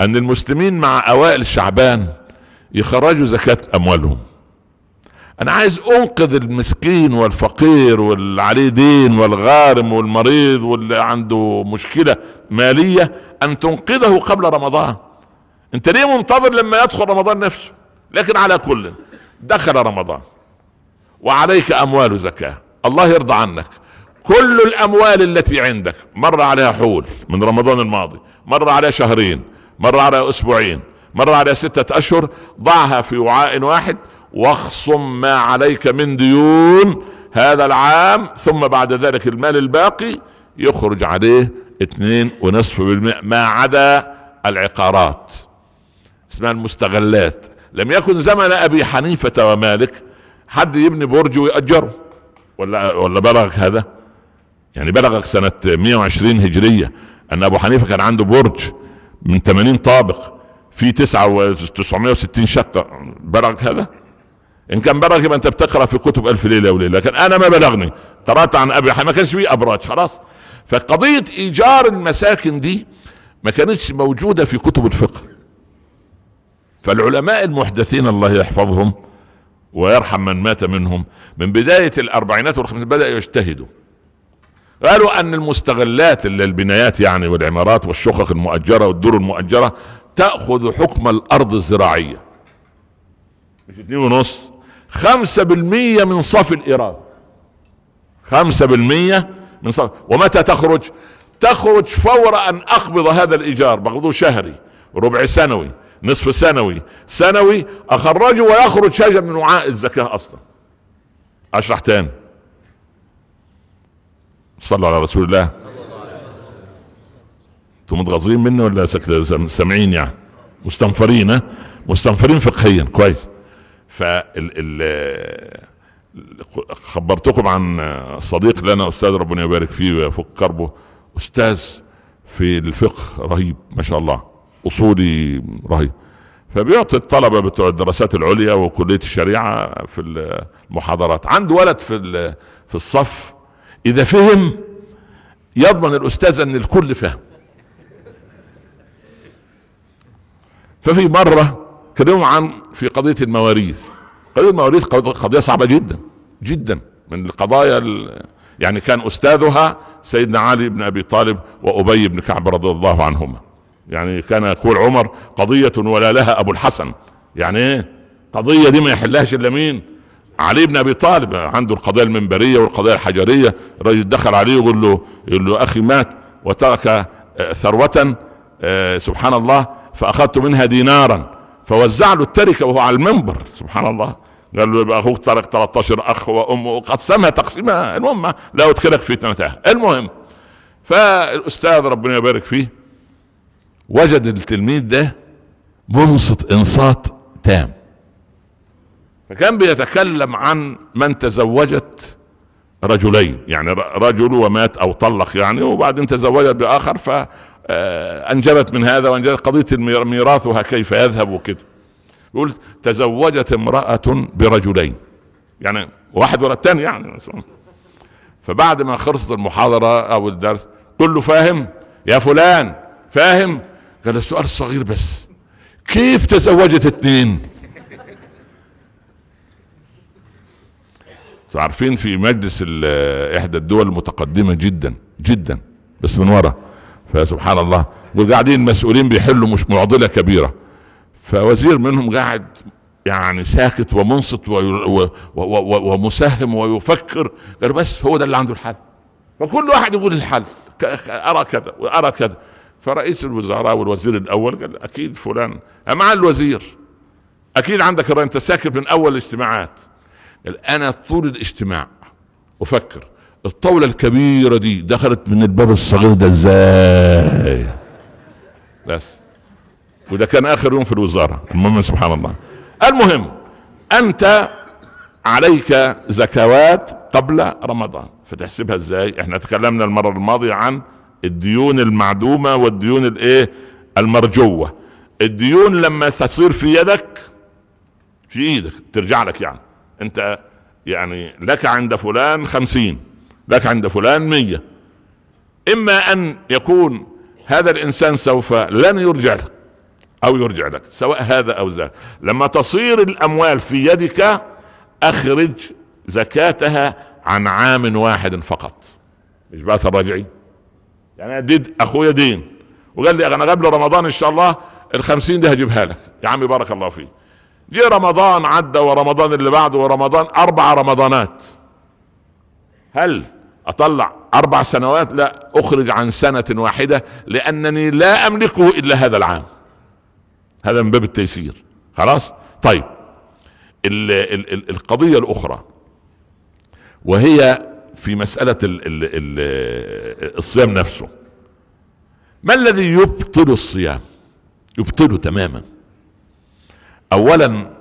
ان المسلمين مع اوائل شعبان يخرجوا زكاة اموالهم انا عايز انقذ المسكين والفقير واللي عليه دين والغارم والمريض واللي عنده مشكلة مالية ان تنقذه قبل رمضان انت ليه منتظر لما يدخل رمضان نفسه لكن على كل دخل رمضان وعليك اموال زكاة الله يرضى عنك كل الاموال التي عندك مر عليها حول من رمضان الماضي مر عليها شهرين مرة على أسبوعين مرة على ستة أشهر ضعها في وعاء واحد واخصم ما عليك من ديون هذا العام ثم بعد ذلك المال الباقي يخرج عليه اثنين ونصف بالمئة ما عدا العقارات اسمها المستغلات لم يكن زمن ابي حنيفة ومالك حد يبني برج ويأجره ولا ولا بلغك هذا يعني بلغك سنة 120 هجرية ان ابو حنيفة كان عنده برج من 80 طابق في 960 شقه بلغ هذا؟ ان كان بلغ يبقى انت بتقرا في كتب الف ليله وليله لكن انا ما بلغني قرات عن ابي ما كانش فيه ابراج خلاص فقضيه ايجار المساكن دي ما كانتش موجوده في كتب الفقه فالعلماء المحدثين الله يحفظهم ويرحم من مات منهم من بدايه الاربعينات والخمسينات بداوا يجتهدوا قالوا ان المستغلات اللي البنايات يعني والعمارات والشقق المؤجره والدور المؤجره تاخذ حكم الارض الزراعيه مش اتنين ونص خمسة بالمية من صافي الإيراد خمسة بالمية من صافي ومتى تخرج تخرج فور أن أقبض هذا الإيجار باخذه شهري ربع سنوي نصف سنوي سنوي أخرجه ويخرج شجر من وعاء الزكاة أصلا أشرح تاني صلوا على رسول الله انتم متغاظين مني ولا سامعين يعني مستنفرين ها مستنفرين فقهيا كويس فال خبرتكم عن صديق لنا استاذ ربنا يبارك فيه ويفك كربه استاذ في الفقه رهيب ما شاء الله اصولي رهيب فبيعطي الطلبه بتوع الدراسات العليا وكليه الشريعه في المحاضرات عنده ولد في في الصف اذا فهم يضمن الاستاذ ان الكل فهم ففي مره كلموا عن في قضيه المواريث قضيه المواريث قضيه صعبه جدا جدا من القضايا يعني كان استاذها سيدنا علي بن ابي طالب وابي بن كعب رضي الله عنهما يعني كان يقول عمر قضيه ولا لها ابو الحسن يعني ايه قضية دي ما يحلهاش الا مين علي بن ابي طالب عنده القضايا المنبريه والقضايا الحجريه الرجل دخل عليه يقول له يقول له اخي مات وترك آه، ثروه آه، سبحان الله فاخذت منها دينارا فوزع له التركه وهو على المنبر سبحان الله قال له يبقى اخوك ترك 13 اخ وام وقسمها تقسيمها المهم لا ادخلك فتنتها المهم فالاستاذ ربنا يبارك فيه وجد التلميذ ده منصت انصات تام فكان بيتكلم عن من تزوجت رجلين يعني رجل ومات او طلق يعني وبعدين تزوجت باخر فانجبت آه، من هذا وانجبت قضيه ميراثها كيف يذهب وكده يقول تزوجت امراه برجلين يعني واحد ولا الثاني يعني فبعد ما خلصت المحاضره او الدرس كله فاهم يا فلان فاهم قال السؤال الصغير بس كيف تزوجت اثنين عارفين في مجلس احدى الدول المتقدمه جدا جدا بس من ورا فسبحان الله قاعدين مسؤولين بيحلوا مش معضله كبيره فوزير منهم قاعد يعني ساكت ومنصت ومسهم ويفكر قال بس هو ده اللي عنده الحل فكل واحد يقول الحل ارى كذا وارى كذا فرئيس الوزراء والوزير الاول قال اكيد فلان مع الوزير اكيد عندك انت ساكت من اول الاجتماعات انا طول الاجتماع افكر الطاولة الكبيرة دي دخلت من الباب الصغير ده ازاي بس وده كان اخر يوم في الوزارة المهم سبحان الله المهم انت عليك زكوات قبل رمضان فتحسبها ازاي احنا تكلمنا المرة الماضية عن الديون المعدومة والديون الايه المرجوة الديون لما تصير في يدك في ايدك ترجع لك يعني انت يعني لك عند فلان خمسين لك عند فلان مية اما ان يكون هذا الانسان سوف لن يرجع لك او يرجع لك سواء هذا او ذاك لما تصير الاموال في يدك اخرج زكاتها عن عام واحد فقط مش بقى الرجعي يعني اديت اخويا دين وقال لي انا قبل رمضان ان شاء الله الخمسين دي هجيبها لك يا عمي بارك الله فيك جه رمضان عدى ورمضان اللي بعده ورمضان اربع رمضانات هل اطلع اربع سنوات لا اخرج عن سنة واحدة لانني لا املكه الا هذا العام هذا من باب التيسير خلاص طيب الـ الـ الـ القضية الاخرى وهي في مسألة الـ الـ الـ الصيام نفسه ما الذي يبطل الصيام يبطله تماما اولا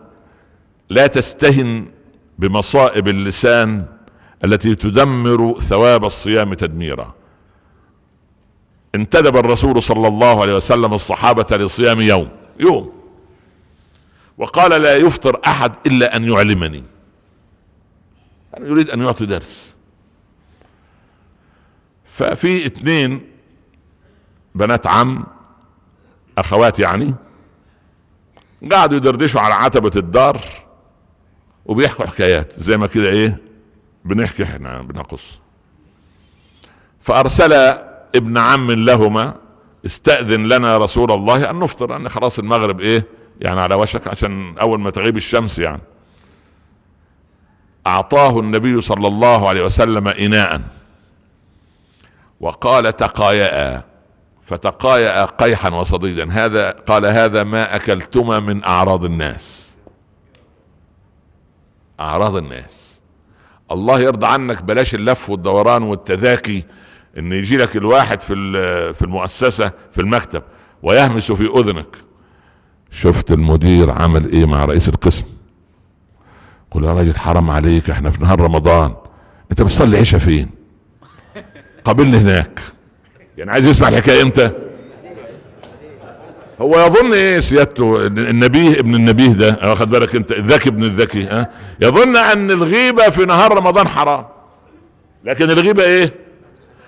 لا تستهن بمصائب اللسان التي تدمر ثواب الصيام تدميرا انتدب الرسول صلى الله عليه وسلم الصحابة لصيام يوم يوم وقال لا يفطر احد الا ان يعلمني يعني يريد ان يعطي درس ففي اثنين بنات عم اخوات يعني قعدوا يدردشوا على عتبة الدار وبيحكوا حكايات زي ما كده ايه بنحكي احنا بنقص فارسل ابن عم لهما استأذن لنا رسول الله ان نفطر ان خلاص المغرب ايه يعني على وشك عشان اول ما تغيب الشمس يعني اعطاه النبي صلى الله عليه وسلم اناء وقال تقايأ فتقايا قيحا وصديدا هذا قال هذا ما اكلتما من اعراض الناس اعراض الناس الله يرضى عنك بلاش اللف والدوران والتذاكي ان يجي لك الواحد في في المؤسسه في المكتب ويهمس في اذنك شفت المدير عمل ايه مع رئيس القسم قل يا راجل حرام عليك احنا في نهار رمضان انت بتصلي عشاء فين قابلني هناك يعني عايز يسمع الحكايه امتى هو يظن ايه سيادته النبيه ابن النبيه ده واخد آه، بالك انت الذكي ابن الذكي ها آه. يظن ان الغيبه في نهار رمضان حرام لكن الغيبه ايه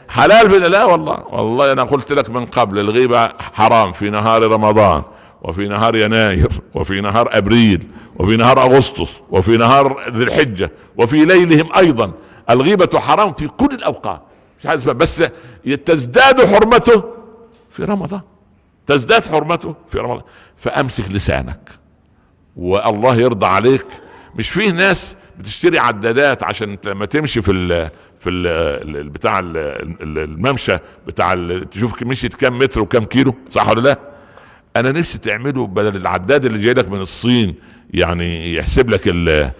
حلال في لا والله والله انا قلت لك من قبل الغيبه حرام في نهار رمضان وفي نهار يناير وفي نهار ابريل وفي نهار اغسطس وفي نهار ذي الحجه وفي ليلهم ايضا الغيبه حرام في كل الاوقات مش عايز بس تزداد حرمته في رمضان تزداد حرمته في رمضان فامسك لسانك والله يرضى عليك مش فيه ناس بتشتري عدادات عشان لما تمشي في الـ في الـ بتاع الممشى بتاع تشوف مشيت كم متر وكم كيلو صح ولا لا؟ انا نفسي تعمله بدل العداد اللي جاي لك من الصين يعني يحسب لك الـ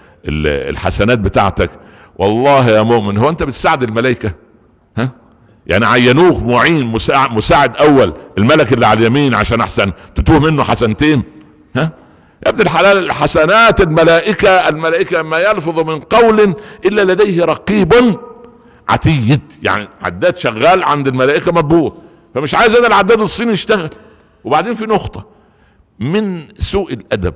الحسنات بتاعتك والله يا مؤمن هو انت بتساعد الملائكه يعني عينوه معين مساعد مساعد اول الملك اللي على اليمين عشان احسن تتوه منه حسنتين ها يا ابن الحلال حسنات الملائكة الملائكة ما يلفظ من قول إلا لديه رقيب عتيد يعني عداد شغال عند الملائكة مطبوع فمش عايز أنا العداد الصيني يشتغل وبعدين في نقطة من سوء الأدب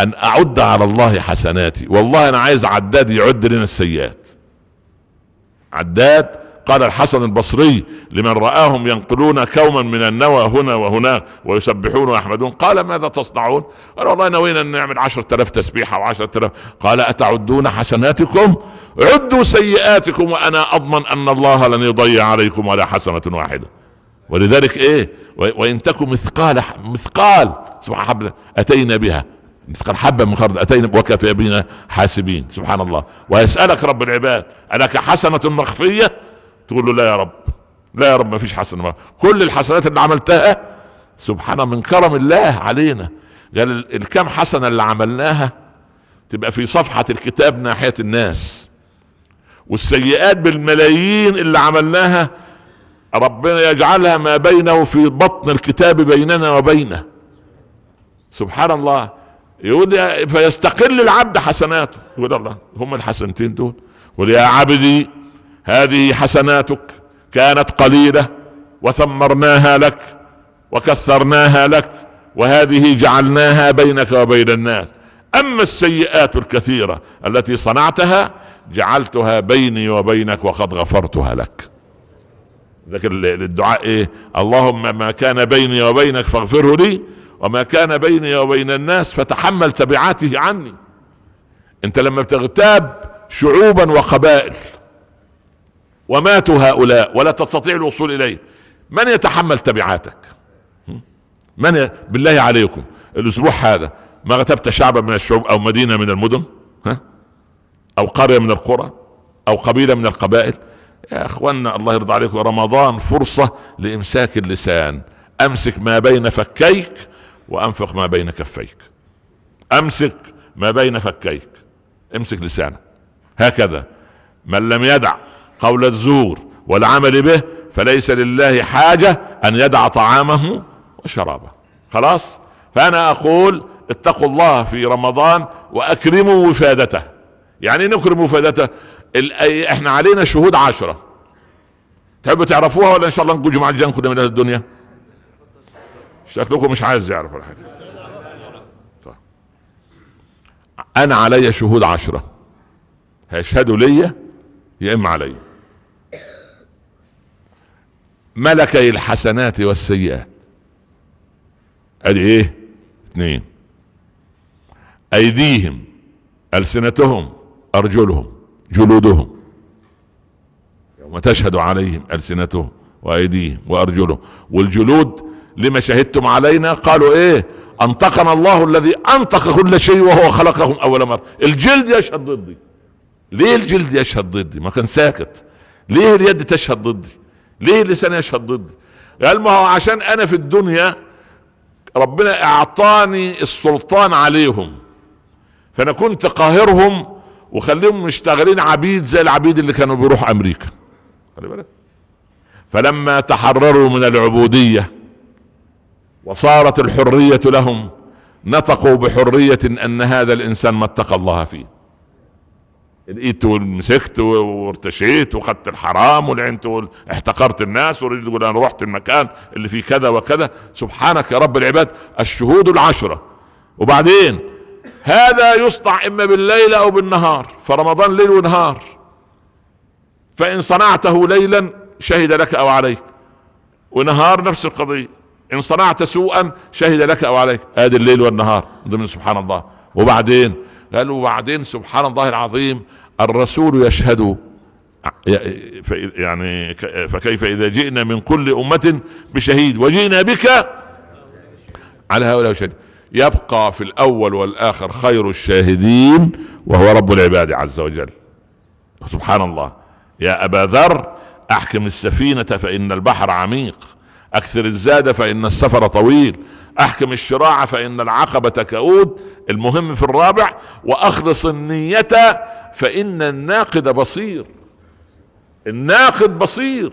أن أعد على الله حسناتي والله أنا عايز عداد يعد لنا السيئات عداد قال الحسن البصري لمن رآهم ينقلون كوما من النوى هنا وهناك ويسبحون ويحمدون قال ماذا تصنعون قال والله نوينا أن نعمل عشرة آلاف تسبيحة وعشرة آلاف قال أتعدون حسناتكم عدوا سيئاتكم وأنا أضمن أن الله لن يضيع عليكم ولا حسنة واحدة ولذلك إيه وإن تكن مثقال مثقال سبحان حبة أتينا بها مثقال حبة من خردل أتينا وكفى بنا حاسبين سبحان الله ويسألك رب العباد ألك حسنة مخفية تقول له لا يا رب لا يا رب ما فيش حسنه ما. كل الحسنات اللي عملتها سبحان من كرم الله علينا قال الكام حسنه اللي عملناها تبقى في صفحه الكتاب ناحيه الناس والسيئات بالملايين اللي عملناها ربنا يجعلها ما بينه في بطن الكتاب بيننا وبينه سبحان الله يقول فيستقل العبد حسناته يقول الله هم الحسنتين دول يقول يا عبدي هذه حسناتك كانت قليله وثمرناها لك وكثرناها لك وهذه جعلناها بينك وبين الناس اما السيئات الكثيره التي صنعتها جعلتها بيني وبينك وقد غفرتها لك لكن للدعاء ايه اللهم ما كان بيني وبينك فاغفره لي وما كان بيني وبين الناس فتحمل تبعاته عني انت لما بتغتاب شعوبا وقبائل وماتوا هؤلاء ولا تستطيع الوصول اليه من يتحمل تبعاتك من ي... بالله عليكم الاسبوع هذا ما غتبت شعبا من الشعوب او مدينه من المدن ها او قريه من القرى او قبيله من القبائل يا اخوانا الله يرضى عليكم رمضان فرصه لامساك اللسان امسك ما بين فكيك وانفق ما بين كفيك امسك ما بين فكيك امسك لسانك هكذا من لم يدع قول الزور والعمل به فليس لله حاجة أن يدع طعامه وشرابه خلاص فأنا أقول اتقوا الله في رمضان وأكرموا وفادته يعني نكرم وفادته احنا علينا شهود عشرة تحبوا تعرفوها ولا ان شاء الله نقول جمعة الجنة كلنا من الدنيا شكلكم مش عايز يعرفوا الحاجة طيب. انا علي شهود عشرة هيشهدوا ليا يا اما عليا ملكي الحسنات والسيئات ادي ايه اثنين ايديهم السنتهم ارجلهم جلودهم يوم تشهد عليهم السنتهم وايديهم وارجلهم والجلود لما شهدتم علينا قالوا ايه انطقنا الله الذي انطق كل شيء وهو خلقهم اول مره الجلد يشهد ضدي ليه الجلد يشهد ضدي ما كان ساكت ليه اليد تشهد ضدي ليه لسان يشهد ضدي قال ما هو عشان انا في الدنيا ربنا اعطاني السلطان عليهم فانا كنت قاهرهم وخليهم مشتغلين عبيد زي العبيد اللي كانوا بيروحوا امريكا خلي بالك فلما تحرروا من العبوديه وصارت الحريه لهم نطقوا بحريه ان هذا الانسان ما اتقى الله فيه لقيت ومسكت وارتشيت وخدت الحرام ولعنت احتقرت الناس والرجل تقول انا رحت المكان اللي فيه كذا وكذا سبحانك يا رب العباد الشهود العشره وبعدين هذا يصنع اما بالليل او بالنهار فرمضان ليل ونهار فان صنعته ليلا شهد لك او عليك ونهار نفس القضيه ان صنعت سوءا شهد لك او عليك هذه الليل والنهار ضمن سبحان الله وبعدين قالوا وبعدين سبحان الله العظيم الرسول يشهد يعني فكيف اذا جئنا من كل امه بشهيد وجئنا بك على هؤلاء الشهيد يبقى في الاول والاخر خير الشاهدين وهو رب العباد عز وجل سبحان الله يا ابا ذر احكم السفينه فان البحر عميق اكثر الزاد فان السفر طويل احكم الشراع فان العقبة كؤود المهم في الرابع واخلص النية فان الناقد بصير الناقد بصير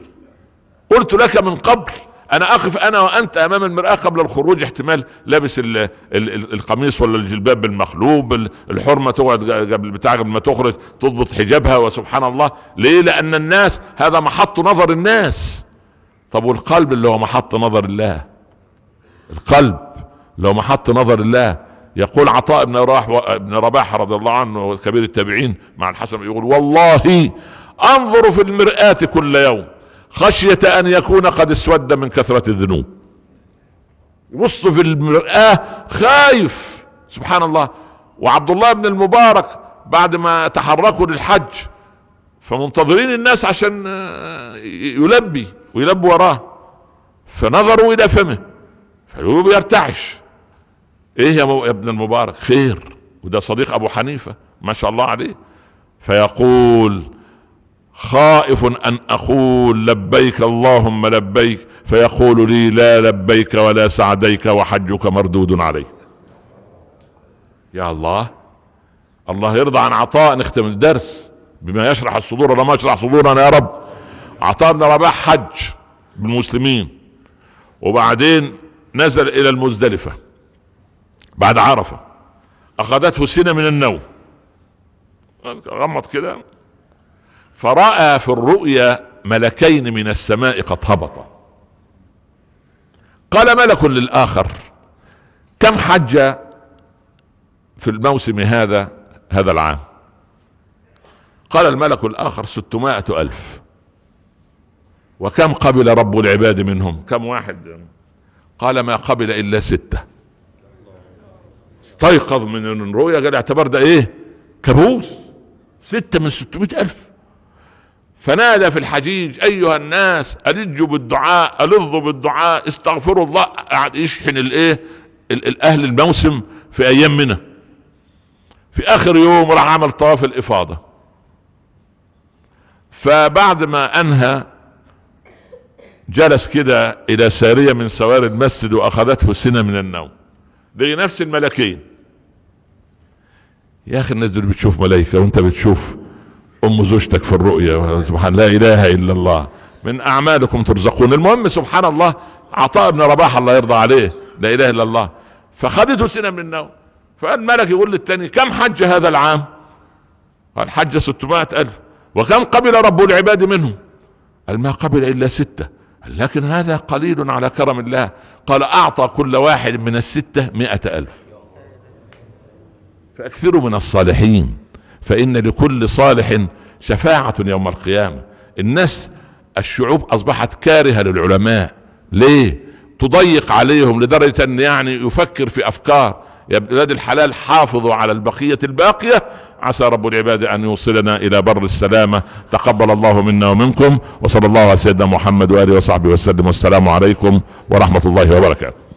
قلت لك من قبل انا اقف انا وانت امام المراه قبل الخروج احتمال لابس الـ الـ الـ القميص ولا الجلباب بالمخلوب الحرمه تقعد قبل بتاع قبل ما تخرج تضبط حجابها وسبحان الله ليه لان الناس هذا محط نظر الناس طب والقلب اللي هو محط نظر الله القلب اللي هو محط نظر الله يقول عطاء بن رباح بن رباح رضي الله عنه كبير التابعين مع الحسن يقول والله انظر في المرآة كل يوم خشية ان يكون قد اسود من كثرة الذنوب يبص في المرآة خايف سبحان الله وعبد الله بن المبارك بعد ما تحركوا للحج فمنتظرين الناس عشان آه، يلبي ويلبوا وراه فنظروا الى فمه فهو بيرتعش ايه يا, يا ابن المبارك خير وده صديق ابو حنيفه ما شاء الله عليه فيقول خائف ان اقول لبيك اللهم لبيك فيقول لي لا لبيك ولا سعديك وحجك مردود عليك يا الله الله يرضى عن عطاء نختم الدرس بما يشرح الصدور ولا ما يشرح صدورنا يا رب اعطانا رباح حج بالمسلمين وبعدين نزل الى المزدلفة بعد عرفة اخذته سنة من النوم غمض كده فرأى في الرؤيا ملكين من السماء قد هبطا قال ملك للآخر كم حج في الموسم هذا هذا العام قال الملك الآخر ستمائة ألف وكم قبل رب العباد منهم كم واحد قال ما قبل الا سته استيقظ من الرؤيا قال اعتبر ده ايه كابوس ستة من ستمائة ألف فنادى في الحجيج أيها الناس ألجوا بالدعاء ألظوا بالدعاء استغفروا الله قعد يشحن الإيه الأهل الموسم في أيام منه في آخر يوم راح عمل طواف الإفاضة فبعد ما أنهى جلس كده الى ساريه من سوار المسجد واخذته سنه من النوم دي نفس الملكين يا اخي الناس دول بتشوف ملائكه وانت بتشوف ام زوجتك في الرؤيا سبحان لا اله الا الله من اعمالكم ترزقون المهم سبحان الله عطاء بن رباح الله يرضى عليه لا اله الا الله فخذته سنه من النوم فقال ملك يقول للتاني كم حج هذا العام قال حج ستمائة ألف وكم قبل رب العباد منهم قال ما قبل إلا ستة لكن هذا قليل على كرم الله قال أعطى كل واحد من الستة مئة ألف فأكثروا من الصالحين فإن لكل صالح شفاعة يوم القيامة الناس الشعوب أصبحت كارهة للعلماء ليه تضيق عليهم لدرجة أن يعني يفكر في أفكار يا بلاد الحلال حافظوا على البقية الباقية عسى رب العباد أن يوصلنا إلى بر السلامة تقبل الله منا ومنكم وصلى الله على سيدنا محمد وآله وصحبه وسلم والسلام عليكم ورحمة الله وبركاته